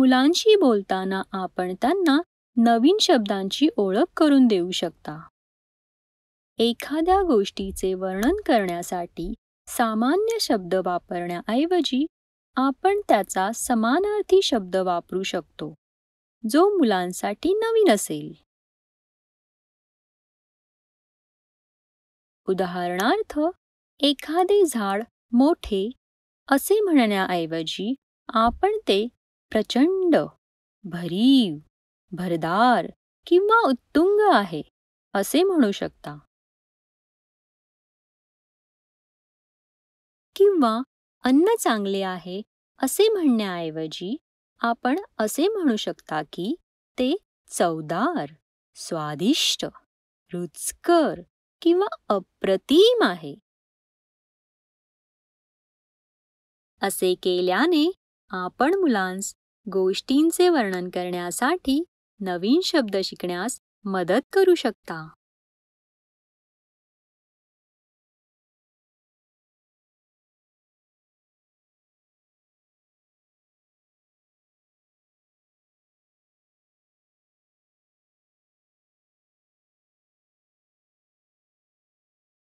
मुलांशी बोलताना आपण त्यांना नवीन शब्दांची ओळख करून देऊ शकता एखाद्या गोष्टीचे वर्णन करण्यासाठी सामान्य शब्द वापरण्याऐवजी आपण त्याचा समानार्थी शब्द वापरू शकतो जो मुलांसाठी नवीन असेल उदाहरणार्थ एखादे झाड मोठे असे म्हणण्याऐवजी आपण ते प्रचंड भरीव भरदार किंवा उत्तुंग आहे असे म्हणू शकता किंवा अन्न चांगले आहे असे म्हणण्याऐवजी आपण असे म्हणू शकता की ते चवदार स्वादिष्ट रुचकर किंवा अप्रतिम आहे असे केल्याने आपण मुलांस गोष्टींचे वर्णन करण्यासाठी नवीन शब्द शिकण्यास मदत करू शकता